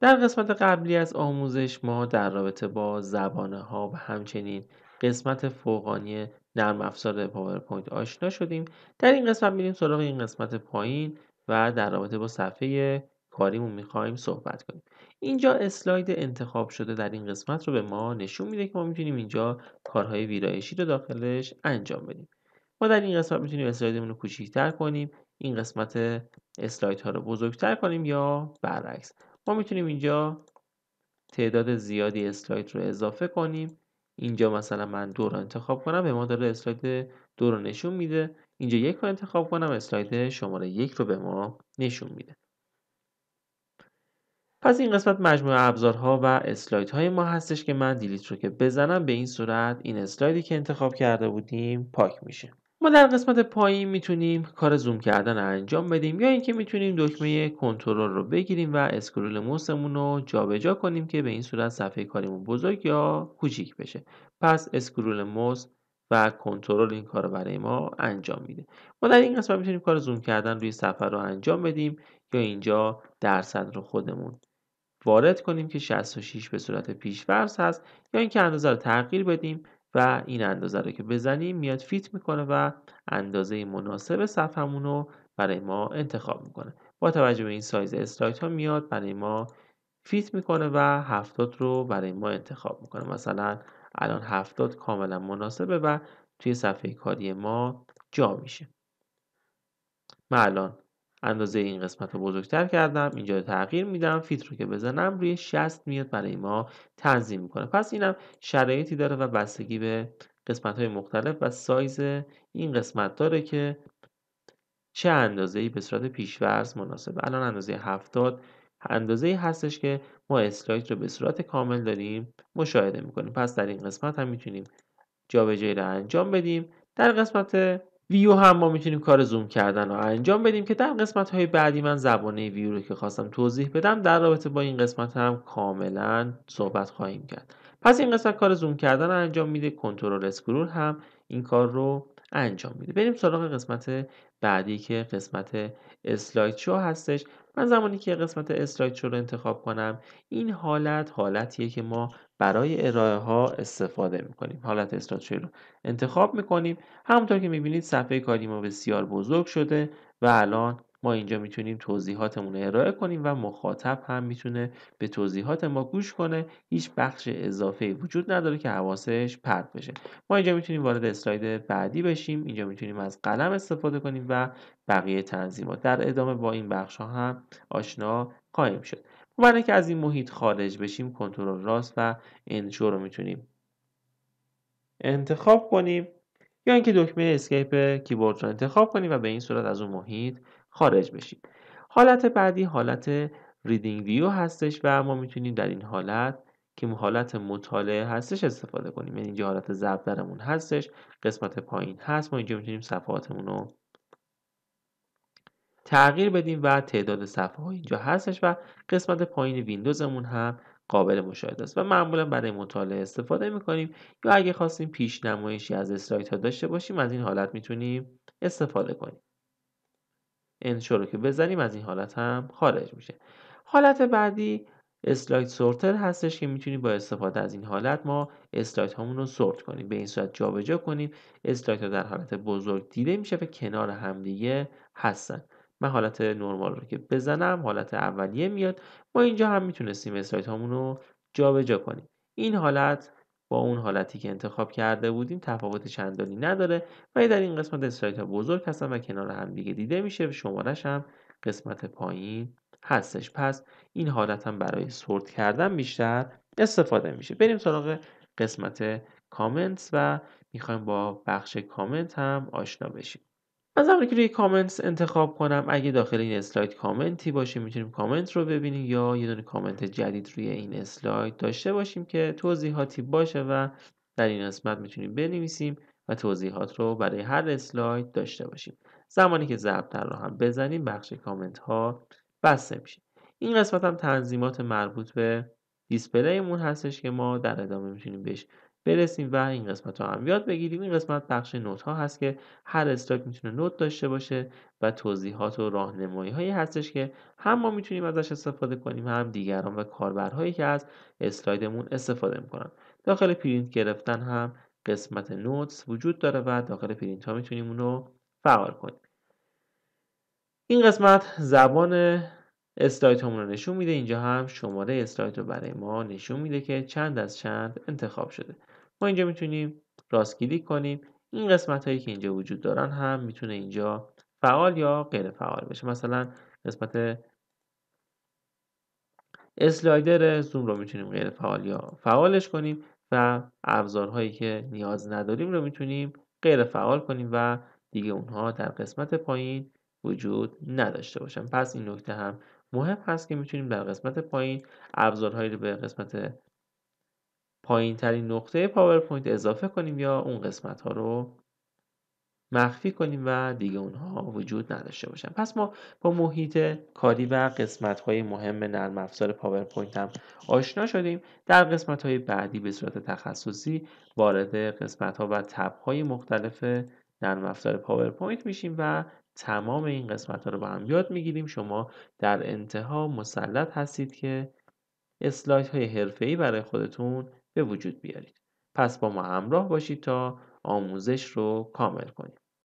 در قسمت قبلی از آموزش ما در رابطه با زبانه ها و همچنین قسمت فوقانی نرم افزار پاورپوینت آشنا شدیم در این قسمت میریم سراغ این قسمت پایین و در رابطه با صفحه کاریمون میخواییم صحبت کنیم اینجا اسلاید انتخاب شده در این قسمت رو به ما نشون میده که ما میتونیم اینجا کارهای ویرایشی رو داخلش انجام بدیم ما در این قسمت میتونیم اسلایدمون رو کوچیک‌تر کنیم این قسمت اسلاید ها رو بزرگتر کنیم یا برعکس ما میتونیم اینجا تعداد زیادی اسلاید رو اضافه کنیم اینجا مثلا من دو رو انتخاب کنم به ما داره اسلاید دو رو نشون میده اینجا یک رو انتخاب کنم اسلاید شماره یک رو به ما نشون میده پس این قسمت مجموعه ابزارها و های ما هستش که من دیلیت رو که بزنم به این صورت این اسلایدی که انتخاب کرده بودیم پاک میشه ما در قسمت پایین میتونیم کار زوم کردن رو انجام بدیم یا اینکه میتونیم دکمه کنترل رو بگیریم و اسکرول موسمون رو جابجا کنیم که به این صورت صفحه کاریمون بزرگ یا کوچیک بشه پس اسکرول موس و کنترل این کار رو برای ما انجام میده ما در این قسمت میتونیم کار زوم کردن روی صفحه رو انجام بدیم یا اینجا درصد رو خودمون وارد کنیم که 66 به صورت پیش فرض هست یا اینکه اندازه رو تغییر بدیم و این اندازه رو که بزنیم میاد فیت میکنه و اندازه مناسب صفحمون رو برای ما انتخاب میکنه با توجه به این سایز اسلایت ها میاد برای ما فیت میکنه و 70 رو برای ما انتخاب میکنه مثلا الان 70 کاملا مناسبه و توی صفحه کاری ما جا میشه من الان اندازه این قسمت رو بزرگتر کردم اینجا تغییر میدم فیت رو که بزنم روی 60 میاد برای ما تنظیم میکنه پس اینم شرایطی داره و بستگی به قسمت های مختلف و سایز این قسمت داره که چه اندازه ای به صورت پیشورز مناسب الان اندازه 70 اندازه ای هستش که ما اسلاید رو به صورت کامل داریم مشاهده میکنیم پس در این قسمت هم میتونیم جابجایی رو انجام بدیم در قسمت ویو هم ما میتونیم کار زوم کردن رو انجام بدیم که در قسمت های بعدی من زبانه ویو رو که خواستم توضیح بدم در رابطه با این قسمت هم کاملا صحبت خواهیم کرد پس این قسمت کار زوم کردن رو انجام میده کنترل اسکرول هم این کار رو انجام میده بریم سراغ قسمت بعدی که قسمت اسلاید شو هستش من زمانی که قسمت اسلاید رو انتخاب کنم این حالت حالتیه که ما برای ارائه ها استفاده میکنیم حالت استراتژی رو انتخاب میکنیم همونطور که میبینید صفحه کاری ما بسیار بزرگ شده و الان ما اینجا میتونیم توضیحاتمون رو ارائه کنیم و مخاطب هم میتونه به توضیحات ما گوش کنه هیچ بخش اضافه وجود نداره که حواسش پرت بشه ما اینجا میتونیم وارد اسلاید بعدی بشیم اینجا میتونیم از قلم استفاده کنیم و بقیه تنظیمات در ادامه با این بخش ها هم آشنا قایم شد برای که از این محیط خارج بشیم کنترل راست و انچو رو میتونیم انتخاب کنیم یا اینکه دکمه اسکیپ کیبورد رو انتخاب کنیم و به این صورت از اون محیط خارج بشید حالت بعدی حالت ریدینگ ویو هستش و ما میتونیم در این حالت که حالت مطالعه هستش استفاده کنیم یعنی اینجا حالت ضرب درمون هستش قسمت پایین هست ما اینجا میتونیم صفحاتمون رو تغییر بدیم و تعداد صفحه ها اینجا هستش و قسمت پایین ویندوزمون هم قابل مشاهده است و معمولا برای مطالعه استفاده میکنیم یا اگه خواستیم پیش نمایشی از ها داشته باشیم از این حالت میتونیم استفاده کنیم انشور رو که بزنیم از این حالت هم خارج میشه حالت بعدی اسلاید سورتر هستش که میتونیم با استفاده از این حالت ما اسلاید هامون رو سورت کنیم به این صورت جابجا کنیم اسلاید ها در حالت بزرگ دیده میشه و کنار همدیگه هستن من حالت نرمال رو که بزنم حالت اولیه میاد ما اینجا هم میتونستیم اسلاید هامون رو جابجا کنیم این حالت با اون حالتی که انتخاب کرده بودیم تفاوت چندانی نداره ولی در این قسمت اسلایت بزرگ هستن و کنار هم دیگه دیده میشه و شمارش هم قسمت پایین هستش پس این حالت هم برای سورت کردن بیشتر استفاده میشه بریم سراغ قسمت کامنت و میخوایم با بخش کامنت هم آشنا بشیم از زمانی که روی کامنت انتخاب کنم اگه داخل این اسلاید کامنتی باشه میتونیم کامنت رو ببینیم یا یه دونه کامنت جدید روی این اسلاید داشته باشیم که توضیحاتی باشه و در این قسمت میتونیم بنویسیم و توضیحات رو برای هر اسلاید داشته باشیم زمانی که ضربتر رو هم بزنیم بخش کامنت ها بسته میشه این قسمت هم تنظیمات مربوط به دیسپلیمون هستش که ما در ادامه میتونیم بهش برسیم و این قسمت رو هم یاد بگیریم این قسمت بخش نوت ها هست که هر استاک میتونه نوت داشته باشه و توضیحات و راهنمایی هایی هستش که هم ما میتونیم ازش استفاده کنیم هم دیگران و کاربرهایی که از اسلایدمون استفاده میکنن داخل پرینت گرفتن هم قسمت نوتس وجود داره و داخل پرینت ها میتونیم اون فعال کنیم این قسمت زبان اسلایت رو نشون میده اینجا هم شماره اسلاید رو برای ما نشون میده که چند از چند انتخاب شده ما اینجا میتونیم راست کلیک کنیم این قسمت هایی که اینجا وجود دارن هم میتونه اینجا فعال یا غیر فعال بشه مثلا قسمت اسلایدر زوم رو میتونیم غیر فعال یا فعالش کنیم و ابزارهایی که نیاز نداریم رو میتونیم غیر فعال کنیم و دیگه اونها در قسمت پایین وجود نداشته باشن پس این نکته هم مهم هست که میتونیم در قسمت پایین ابزارهایی رو به قسمت پایین ترین نقطه پاورپوینت اضافه کنیم یا اون قسمت ها رو مخفی کنیم و دیگه اونها وجود نداشته باشن پس ما با محیط کاری و قسمت های مهم نرم افزار پاورپوینت هم آشنا شدیم در قسمت های بعدی به صورت تخصصی وارد قسمت ها و تب های مختلف نرم افزار پاورپوینت میشیم و تمام این قسمت ها رو با هم یاد میگیریم شما در انتها مسلط هستید که اسلایت های حرفه‌ای برای خودتون به وجود بیارید پس با ما همراه باشید تا آموزش رو کامل کنید